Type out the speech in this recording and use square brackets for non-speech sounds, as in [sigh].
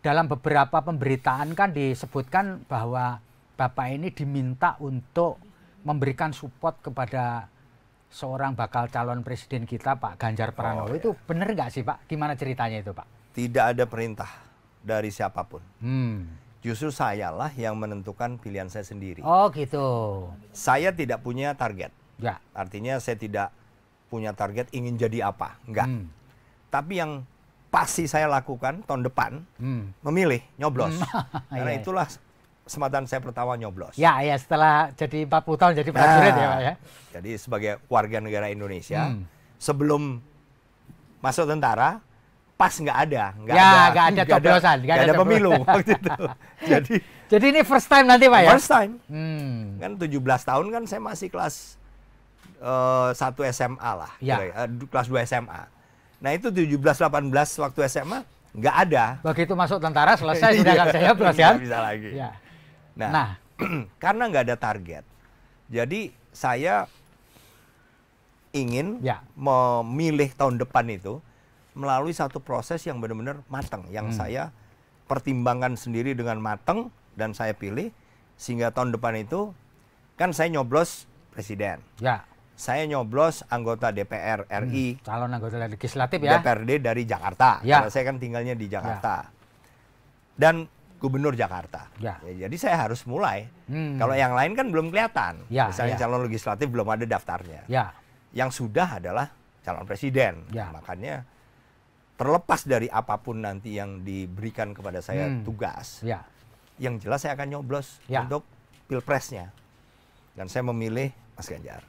dalam beberapa pemberitaan kan disebutkan bahwa Bapak ini diminta untuk memberikan support kepada seorang bakal calon presiden kita Pak Ganjar Pranowo oh, iya. itu benar nggak sih Pak? Gimana ceritanya itu Pak? Tidak ada perintah dari siapapun. Hmm. Justru sayalah yang menentukan pilihan saya sendiri. Oh gitu. Saya tidak punya target. Ya. Artinya saya tidak punya target ingin jadi apa, enggak. Hmm. Tapi yang pasti saya lakukan tahun depan hmm. memilih nyoblos hmm. [laughs] karena iya, iya. itulah kesempatan saya pertama nyoblos. Ya, ya setelah jadi 40 tahun jadi prajurit nah, ya, Pak ya. Jadi sebagai warga negara Indonesia, hmm. sebelum masuk tentara, pas nggak ada, nggak ya, ada, nggak ada coblosan, nggak ada, ada, pemilu [laughs] waktu itu. [laughs] Jadi Jadi ini first time nanti Pak ya. First time. Hmm. Kan 17 tahun kan saya masih kelas uh, eh, SMA lah, ya. Kira, uh, eh, kelas 2 SMA. Nah itu 17-18 waktu SMA nggak ada. Begitu masuk tentara selesai tidak [laughs] iya, akan saya berhasil. bisa lagi. Ya. Nah, nah. [clears throat] karena nggak ada target, jadi saya ingin ya. memilih tahun depan itu melalui satu proses yang benar-benar matang, yang hmm. saya pertimbangkan sendiri dengan matang dan saya pilih sehingga tahun depan itu kan saya nyoblos presiden. Ya saya nyoblos anggota DPR RI. Hmm, calon anggota legislatif ya. DPRD dari Jakarta. Ya. Karena saya kan tinggalnya di Jakarta. Ya. Dan gubernur Jakarta. Ya. Ya, jadi saya harus mulai. Hmm. Kalau yang lain kan belum kelihatan. Ya, Misalnya ya. calon legislatif belum ada daftarnya. Ya. Yang sudah adalah calon presiden. Ya. Makanya terlepas dari apapun nanti yang diberikan kepada saya hmm. tugas. Ya. Yang jelas saya akan nyoblos ya. untuk pilpresnya. Dan saya memilih Mas Ganjar.